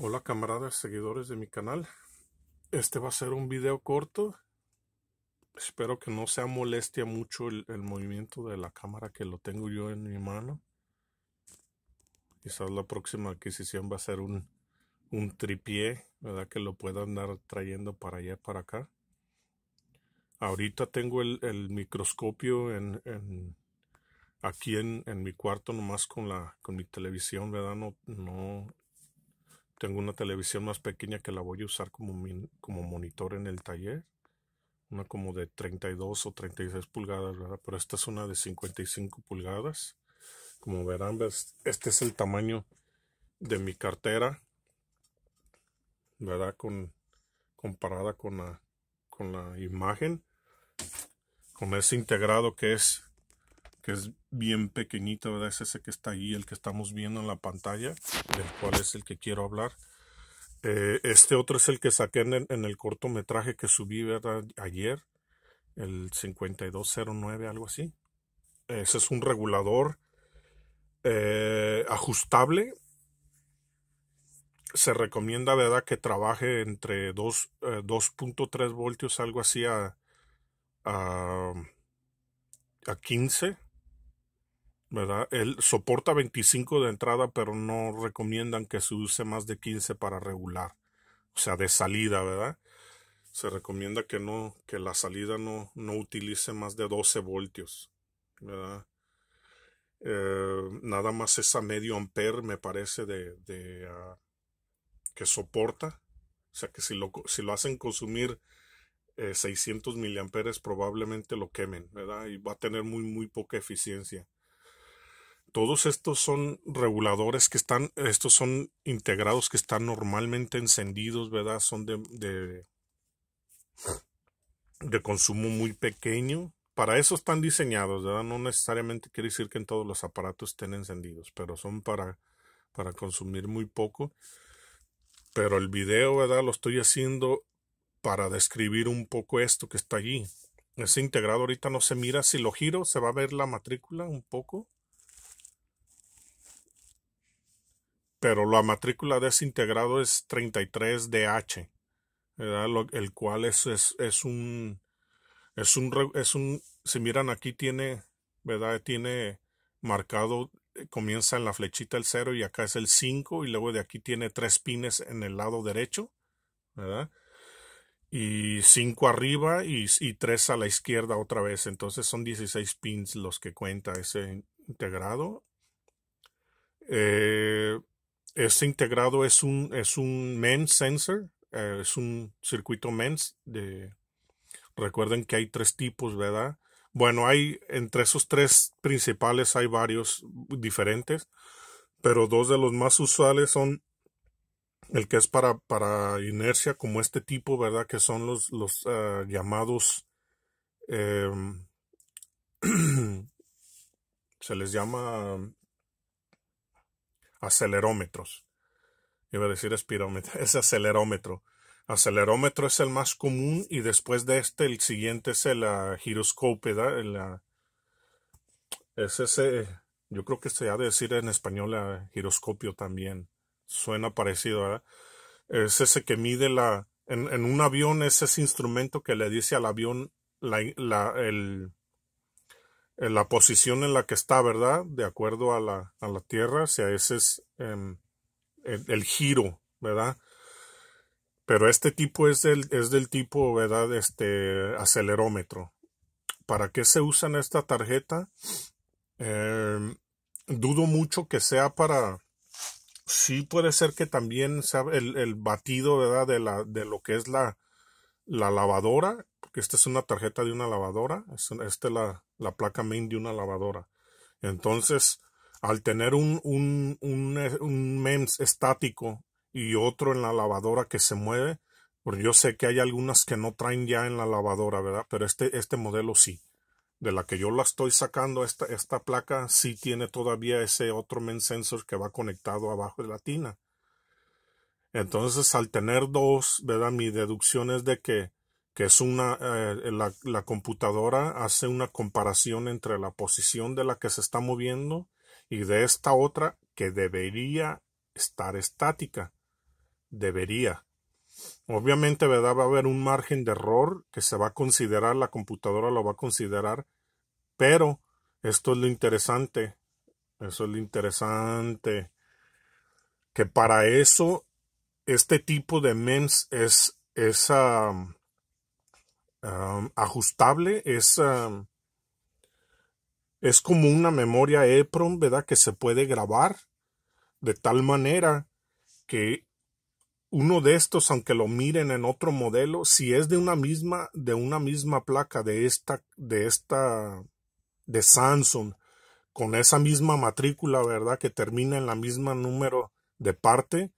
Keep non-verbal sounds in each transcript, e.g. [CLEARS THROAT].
Hola camaradas seguidores de mi canal Este va a ser un video corto Espero que no sea molestia mucho el, movimiento de la cámara que lo tengo yo en mi mano Quizás la próxima adquisición va a ser un, un tripié ¿Verdad? Que lo pueda andar trayendo para allá para acá Ahorita tengo el, microscopio en, aquí en, mi cuarto nomás con la con mi televisión, ¿verdad? No, no, tengo una televisión más pequeña que la voy a usar como, como monitor en el taller. Una como de 32 o 36 pulgadas, ¿verdad? Pero esta es una de 55 pulgadas. Como verán, este es el tamaño de mi cartera. ¿Verdad? Con, comparada con la, con la imagen. Con ese integrado que es que es bien pequeñito, ¿verdad? Es ese que está ahí, el que estamos viendo en la pantalla, del cual es el que quiero hablar. Eh, este otro es el que saqué en el, en el cortometraje que subí, ¿verdad? Ayer, el 5209, algo así. Ese es un regulador eh, ajustable. Se recomienda, ¿verdad?, que trabaje entre 2.3 eh, voltios, algo así, a, a, a 15 ¿verdad? Él soporta 25 de entrada, pero no recomiendan que se use más de 15 para regular, o sea, de salida, ¿verdad? Se recomienda que no, que la salida no, no utilice más de 12 voltios, ¿verdad? Eh, nada más esa medio amper me parece de, de ah, que soporta o sea que si lo, si lo hacen consumir eh, 600 miliamperes probablemente lo quemen, ¿verdad? Y va a tener muy, muy poca eficiencia todos estos son reguladores que están, estos son integrados que están normalmente encendidos, ¿verdad? Son de, de, de consumo muy pequeño. Para eso están diseñados, ¿verdad? No necesariamente quiere decir que en todos los aparatos estén encendidos, pero son para, para consumir muy poco. Pero el video, ¿verdad? Lo estoy haciendo para describir un poco esto que está allí. Ese integrado ahorita no se mira. Si lo giro, se va a ver la matrícula un poco pero la matrícula de ese integrado es 33DH, ¿Verdad? el cual es, es, un, es, un, es un, si miran aquí tiene, ¿verdad? Tiene marcado, eh, comienza en la flechita el 0 y acá es el 5 y luego de aquí tiene tres pines en el lado derecho, ¿verdad? Y 5 arriba y, y 3 a la izquierda otra vez. Entonces son 16 pins los que cuenta ese integrado. Eh, este integrado es un, es un sensor, eh, es un circuito mens De, recuerden que hay tres tipos, ¿verdad? Bueno, hay entre esos tres principales hay varios diferentes, pero dos de los más usuales son el que es para, inercia, como este tipo, ¿verdad? Que son los, los ah, llamados... Em, [CLEARS THROAT] se les llama acelerómetros. Iba a decir espirómetro, [LAUGHS] es acelerómetro. Acelerómetro es el más común y después de este el siguiente es el ah, giroscópeda ah, es ese, yo creo que se ha de decir en español ah, giroscopio también. Suena parecido, ¿verdad? Es ese que mide la, en, un avión es ese instrumento que le dice al avión la, la, el, la posición en la que está, ¿verdad? De acuerdo a la, a la Tierra, o sea, ese es em, el, giro, ¿verdad? Pero este tipo es del, es del tipo, ¿verdad? Este acelerómetro. ¿Para qué se usa en esta tarjeta? Em, dudo mucho que sea para... Sí puede ser que también sea el, batido, ¿verdad? De, de lo que es la, la lavadora porque esta es una tarjeta de una lavadora, esta es la, la placa main de una lavadora. Entonces, al tener un, un, un, estático y otro en la lavadora que se mueve, porque yo sé que hay algunas que no traen ya en la lavadora, ¿verdad? Pero este, este modelo sí. De la que yo la estoy sacando, esta, esta placa sí tiene todavía ese otro MEMS sensor que va conectado abajo de la tina. Entonces, al tener dos, ¿verdad? Mi deducción es de que que es una, eh, la, computadora hace una comparación entre la posición de la que se está moviendo y de esta otra que debería estar estática. Debería. Obviamente, ¿verdad? Va a haber un margen de error que se va a considerar, la computadora lo va a considerar, pero esto es lo interesante. Eso es lo interesante. Que para eso, este tipo de MEMS es esa ajustable, es, es como una memoria EPROM, ¿verdad? Que se puede grabar de tal manera que uno de estos, aunque lo miren en otro modelo, si es de una misma, de una misma placa de esta, de esta, de Samsung, con esa misma matrícula, ¿verdad? Que termina en la misma número de parte,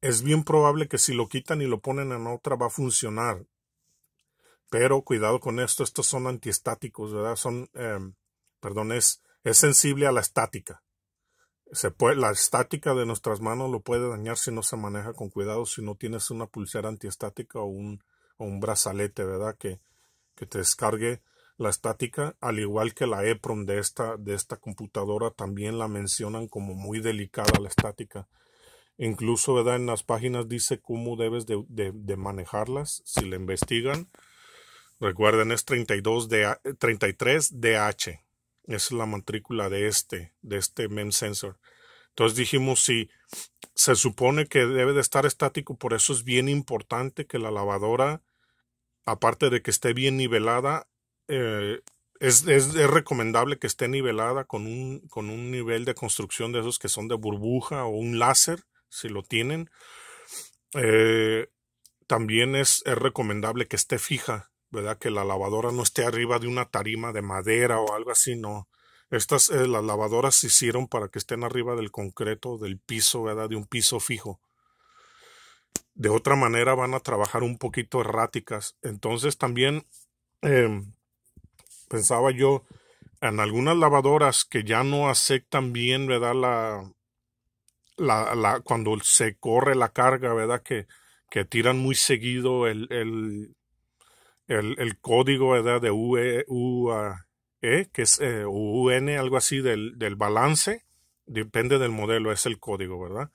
es bien probable que si lo quitan y lo ponen en otra va a funcionar. Pero cuidado con esto, estos son antiestáticos, ¿verdad? Son, em, perdón, es, es sensible a la estática. Se puede, la estática de nuestras manos lo puede dañar si no se maneja con cuidado, si no tienes una pulsera antiestática o un, un brazalete, ¿verdad? Que, que te descargue la estática, al igual que la EPROM de esta, de esta computadora, también la mencionan como muy delicada la estática. Incluso, ¿verdad? En las páginas dice cómo debes de, de manejarlas, si la investigan. Recuerden, es 32 de, 33 DH. Esa Es la matrícula de este, de este MEM sensor. Entonces dijimos, si se supone que debe de estar estático, por eso es bien importante que la lavadora, aparte de que esté bien nivelada, eh, es, recomendable que esté nivelada con un, con un nivel de construcción de esos que son de burbuja o un láser, si lo tienen. Eh, también es, es recomendable que esté fija, ¿verdad? Que la lavadora no esté arriba de una tarima de madera o algo así, no. Estas, eh, las lavadoras se hicieron para que estén arriba del concreto, del piso, ¿verdad? De un piso fijo. De otra manera van a trabajar un poquito erráticas. Entonces también em, pensaba yo en algunas lavadoras que ya no aceptan bien, ¿verdad? La, la, la cuando se corre la carga, ¿verdad? Que, que tiran muy seguido el, el, código ¿verdad? de UE, e que es eh, u UN, algo así, del, balance, depende del modelo, es el código, ¿verdad?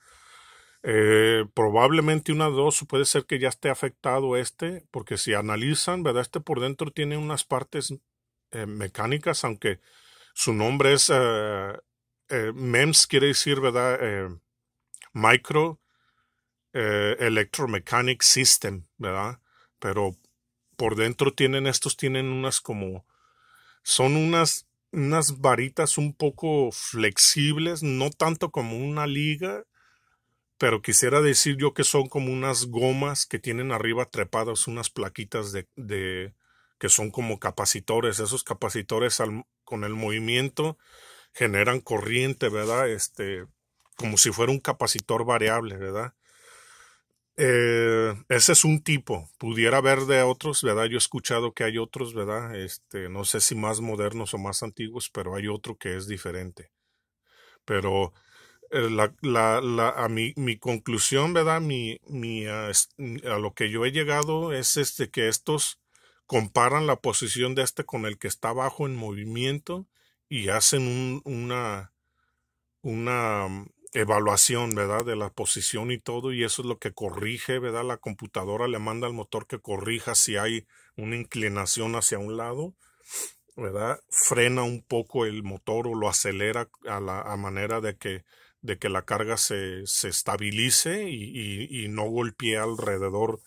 Eh, probablemente una dos puede ser que ya esté afectado este, porque si analizan, ¿verdad? Este por dentro tiene unas partes eh, mecánicas, aunque su nombre es MEMS, quiere decir, ¿verdad? Micro Electromechanic System, ¿verdad? Pero por dentro tienen estos, tienen unas como, son unas, unas varitas un poco flexibles, no tanto como una liga, pero quisiera decir yo que son como unas gomas que tienen arriba trepadas unas plaquitas de, de que son como capacitores. Esos capacitores con el movimiento generan corriente, ¿verdad? Este, como si fuera un capacitor variable, ¿verdad? Eh, ese es un tipo. Pudiera haber de otros, ¿verdad? Yo he escuchado que hay otros, ¿verdad? Este, no sé si más modernos o más antiguos, pero hay otro que es diferente. Pero eh, la, la, la, a mi, mi conclusión, ¿verdad? Mi, mi, ah, a, lo que yo he llegado es este, que estos comparan la posición de este con el que está abajo en movimiento y hacen un, una, una evaluación, ¿verdad? De la posición y todo, y eso es lo que corrige, ¿verdad? La computadora le manda al motor que corrija si hay una inclinación hacia un lado, ¿verdad? Frena un poco el motor o lo acelera a, la, manera de que, de que la carga se, se estabilice y, y, no golpee alrededor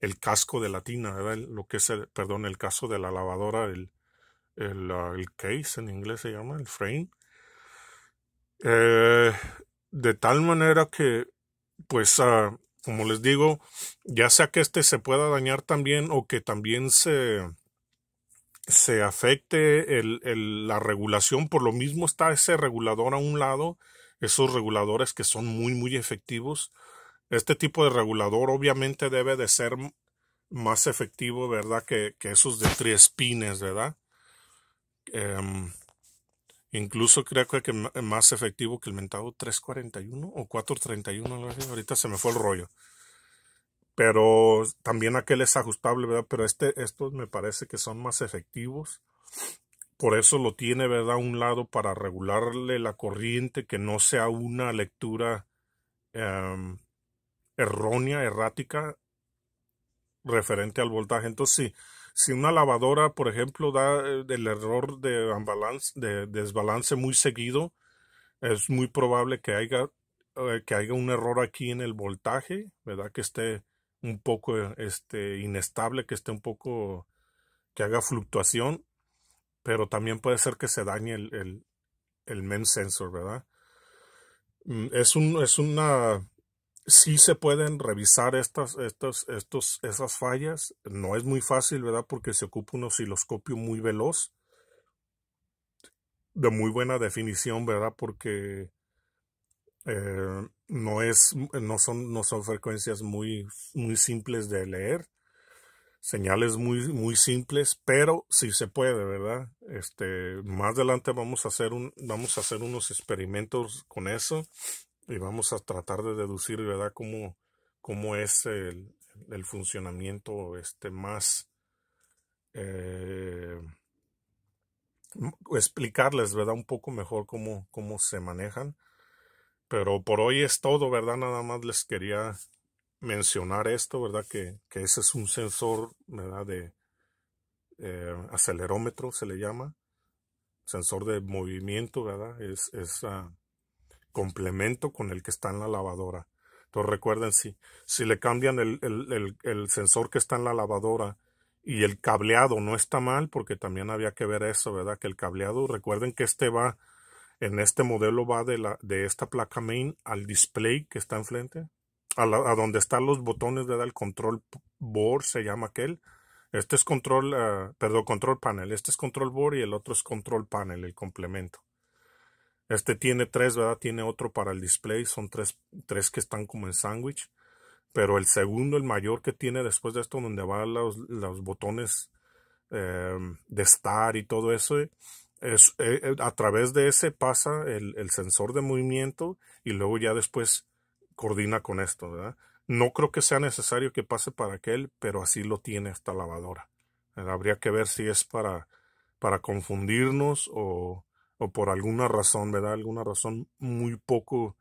el casco de la tina, ¿verdad? Lo que es, el, perdón, el caso de la lavadora, el, el, ah, el case en inglés se llama, el frame. Eh, de tal manera que, pues, ah, como les digo, ya sea que este se pueda dañar también o que también se, se afecte el, la regulación, por lo mismo está ese regulador a un lado, esos reguladores que son muy, muy efectivos. Este tipo de regulador obviamente debe de ser más efectivo, ¿verdad? Que, que esos de tres pines, ¿verdad? Em, Incluso creo que más efectivo que el mentado 341 o 431, ahorita se me fue el rollo. Pero también aquel es ajustable, ¿verdad? Pero este, estos me parece que son más efectivos. Por eso lo tiene, ¿verdad? Un lado para regularle la corriente, que no sea una lectura em, errónea, errática referente al voltaje. Entonces, si una lavadora, por ejemplo, da eh, el error de, desbalance muy seguido, es muy probable que haya, eh, que haya un error aquí en el voltaje, ¿verdad? Que esté un poco este, inestable, que esté un poco, que haga fluctuación, pero también puede ser que se dañe el, el, sensor, ¿verdad? Mm, es, un, es una sí se pueden revisar estas, estas, estos, esas fallas. No es muy fácil, ¿verdad? Porque se ocupa un osciloscopio muy veloz, de muy buena definición, ¿verdad? Porque eh, no, es, no, son, no son frecuencias muy, muy simples de leer. Señales muy, muy simples, pero sí se puede, ¿verdad? Este, más adelante vamos a hacer un, vamos a hacer unos experimentos con eso y vamos a tratar de deducir, ¿verdad?, cómo, cómo es el, funcionamiento este, más eh, explicarles, ¿verdad? Un poco mejor cómo, cómo se manejan. Pero por hoy es todo, ¿verdad? Nada más les quería mencionar esto, ¿verdad? Que, ese es un sensor, ¿verdad? De eh, acelerómetro se le llama. Sensor de movimiento, ¿verdad? Es, es ah, complemento con el que está en la lavadora. Entonces recuerden, si, si le cambian el, el, sensor que está en la lavadora y el cableado no está mal, porque también había que ver eso, ¿verdad? Que el cableado, recuerden que este va, en este modelo va de, la, de esta placa main al display que está enfrente, a, a donde están los botones, de El control board se llama aquel. Este es control, eh, perdón, control panel. Este es control board y el otro es control panel, el complemento. Este tiene tres, ¿verdad? Tiene otro para el display, son tres, tres que están como en sándwich. Pero el segundo, el mayor que tiene después de esto, donde van los, botones em, de estar y todo eso, es, eh, eh, a través de ese pasa el, sensor de movimiento y luego ya después coordina con esto, ¿verdad? No creo que sea necesario que pase para aquel, pero así lo tiene esta lavadora. Habría que ver si es para, para confundirnos o, o por alguna razón, ¿verdad? Alguna razón muy poco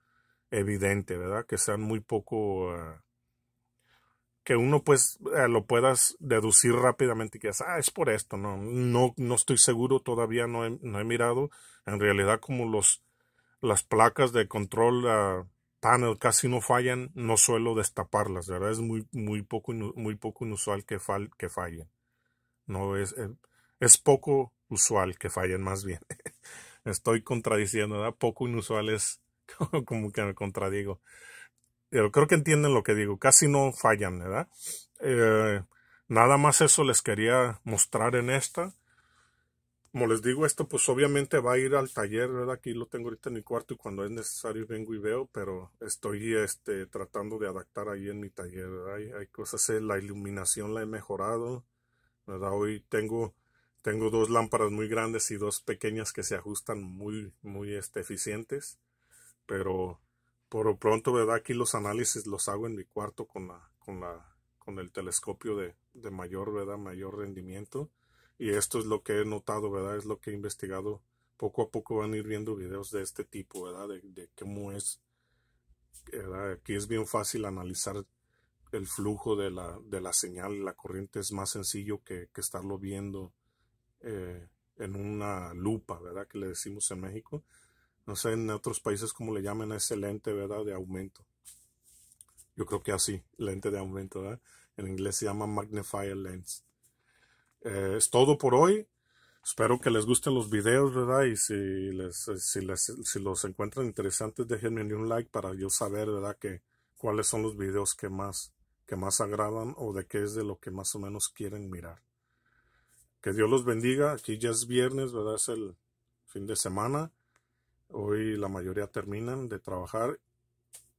evidente, ¿verdad? Que sean muy poco... Ah, que uno pues eh, lo puedas deducir rápidamente y que es, ah, es por esto, no, no, no estoy seguro, todavía no he, no he mirado. En realidad como los, las placas de control ah, panel casi no fallan, no suelo destaparlas, ¿verdad? Es muy, muy, poco, muy poco inusual que, que fallen. No es, eh, es poco usual que fallen más bien. [LAUGHS] estoy contradiciendo, ¿verdad? Poco inusuales, [LAUGHS] como que me contradigo. Pero creo que entienden lo que digo, casi no fallan, ¿verdad? Eh, nada más eso les quería mostrar en esta. Como les digo, esto pues obviamente va a ir al taller, ¿verdad? Aquí lo tengo ahorita en mi cuarto y cuando es necesario vengo y veo, pero estoy este, tratando de adaptar ahí en mi taller, Hay, hay cosas, eh, la iluminación la he mejorado, ¿verdad? Hoy tengo tengo dos lámparas muy grandes y dos pequeñas que se ajustan muy, muy este, eficientes. Pero por lo pronto, ¿verdad? Aquí los análisis los hago en mi cuarto con, la, con, la, con el telescopio de, mayor, ¿verdad? Mayor rendimiento. Y esto es lo que he notado, ¿verdad? Es lo que he investigado. Poco a poco van a ir viendo videos de este tipo, ¿verdad? De, de cómo es. ¿verdad? Aquí es bien fácil analizar el flujo de la, de la señal, la corriente es más sencillo que, que estarlo viendo eh, en una lupa, ¿verdad? Que le decimos en México. No sé en otros países cómo le llaman a ese lente, ¿verdad? De aumento. Yo creo que así, lente de aumento, ¿verdad? En inglés se llama magnifier lens. Eh, es todo por hoy. Espero que les gusten los videos, ¿verdad? Y si, si, los encuentran interesantes, déjenme un like para yo saber, ¿verdad? Que, cuáles son los videos que más, que más agradan o de qué es de lo que más o menos quieren mirar. Que Dios los bendiga. Aquí ya es viernes, ¿verdad? Es el fin de semana. Hoy la mayoría terminan de trabajar.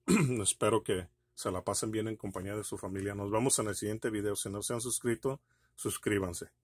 [CLEARS THROAT] Espero que se la pasen bien en compañía de su familia. Nos vemos en el siguiente video. Si no se han suscrito, suscríbanse.